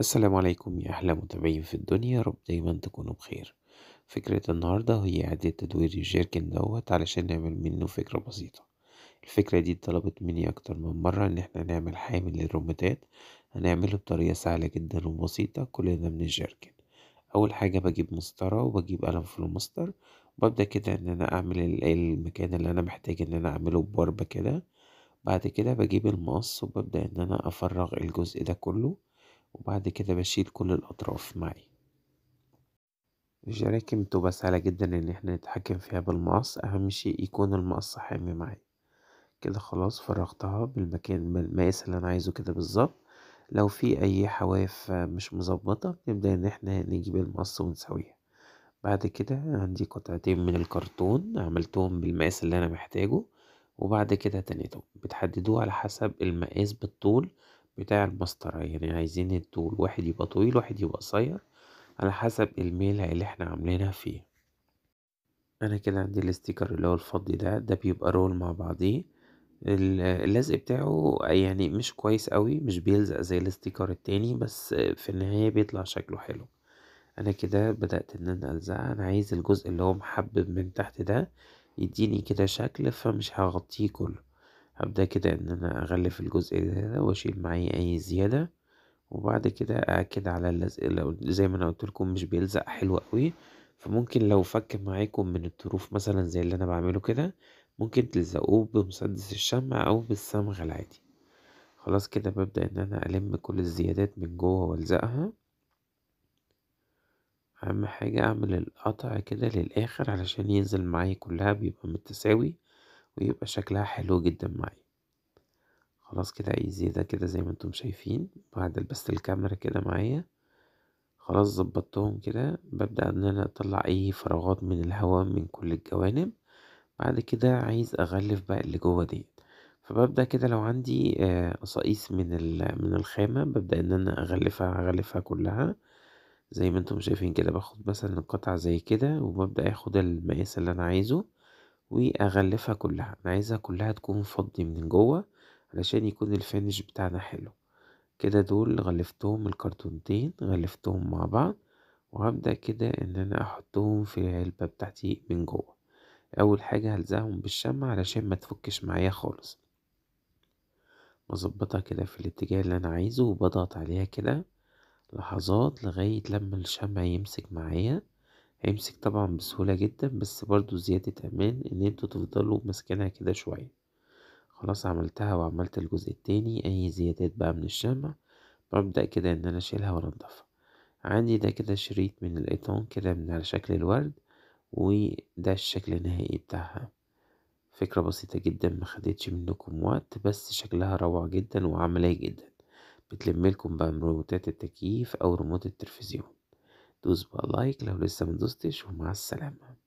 السلام عليكم يا أحلى متابعين في الدنيا يا رب دايما تكونوا بخير فكرة النهاردة هي إعادة تدوير الجيركن دوت علشان نعمل منه فكرة بسيطة الفكرة دي اتطلبت مني أكتر من مرة إن احنا نعمل حامل للروماتات هنعمله بطريقة سهلة جدا وبسيطة كل ده من الجيركن أول حاجة بجيب مسطرة وبجيب قلم في المسطر وببدأ كده إن أنا أعمل المكان اللي أنا محتاج إن أنا أعمله بوربة كده بعد كده بجيب المقص وببدأ إن أنا أفرغ الجزء ده كله وبعد كده بشيل كل الأطراف معي الجراكم بتبقى سهلة جدا إن احنا نتحكم فيها بالمقص أهم شيء يكون المقص حامي معي كده خلاص فرغتها بالمكان المقاس اللي أنا عايزه كده بالظبط لو في أي حواف مش مظبطة نبدأ إن احنا نجيب المقص ونسويها بعد كده عندي قطعتين من الكرتون عملتهم بالمقاس اللي أنا محتاجه وبعد كده تنيتهم بتحددوه على حسب المقاس بالطول بتاع المسطرة يعني عايزين الطول واحد يبقى طويل واحد يبقى قصير على حسب الميلة اللي احنا عاملينها فيه انا كده عندي الاستيكر اللي هو الفضي ده ده بيبقى رول مع بعضيه اللزق بتاعه يعني مش كويس قوي مش بيلزق زي الاستيكر التاني بس في النهاية بيطلع شكله حلو انا كده بدأت ان انا الزقها انا عايز الجزء اللي هو محبب من تحت ده يديني كده شكل فمش هغطيه كله هبدأ كده ان انا اغلف الجزء ده واشيل معايا اي زيادة وبعد كده اكد على اللزق لو زي ما انا قلت لكم مش بيلزق حلو قوي فممكن لو فك معاكم من الطروف مثلا زي اللي انا بعمله كده ممكن تلزقوه بمسدس الشمع او بالصمغ العادي خلاص كده ببدأ ان انا الم كل الزيادات من جوه والزقها اهم حاجة اعمل القطع كده للاخر علشان ينزل معايا كلها بيبقى متساوي ويبقى شكلها حلو جدا معي خلاص كده ايزي ده كده زي ما انتم شايفين بعد لبست الكاميرا كده معايا خلاص ظبطتهم كده ببدأ ان انا اطلع اي فراغات من الهواء من كل الجوانب بعد كده عايز اغلف بقى اللي جوه ديت فببدأ كده لو عندي آه، قصايص من من الخامة ببدأ ان انا اغلفها اغلفها كلها زي ما انتم شايفين كده باخد مثلا قطعة زي كده وببدأ اخد المقاس اللي انا عايزه واغلفها كلها انا عايزها كلها تكون فضي من جوه علشان يكون الفينش بتاعنا حلو كده دول غلفتهم الكرتونتين غلفتهم مع بعض وهبدأ كده ان انا احطهم في العلبة بتاعتي من جوه اول حاجة هلزقهم بالشمع علشان ما تفكش معايا خالص بظبطها كده في الاتجاه اللي انا عايزه وبضغط عليها كده لحظات لغاية لما الشمع يمسك معايا هيمسك طبعا بسهولة جدا بس برضو زيادة امان ان انتوا تفضلوا مسكنها كده شوية خلاص عملتها وعملت الجزء التاني اي زيادات بقى من الشمع ببدأ كده ان انا اشيلها وانضفها عندي ده كده شريط من الايطان كده من على شكل الورد وده الشكل النهائي بتاعها فكرة بسيطة جدا ما خدتش منكم وقت بس شكلها روعة جدا وعملية جدا بتلملكم بقى من روبوتات التكييف او ريموت التلفزيون دوس بقى لايك لو لسه مدوستش ومع السلامة